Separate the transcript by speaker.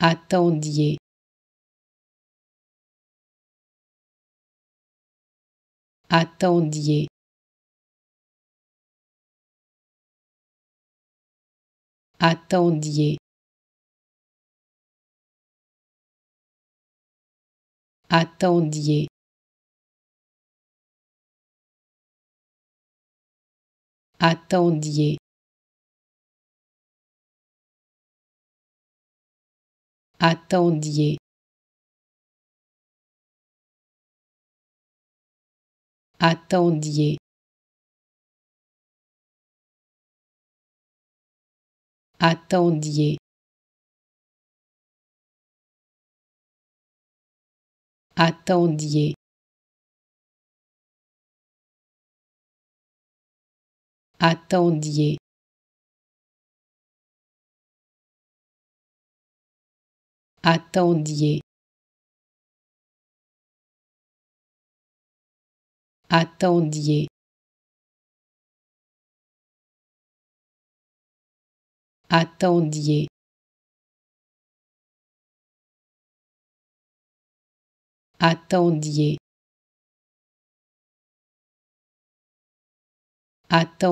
Speaker 1: attendiez, attendiez, attendiez, attendiez. Attendiez. attendiez, attendiez, attendiez, attendiez. Attendiez. attendiez, attendiez, attendiez. Attendiez. Attendiez.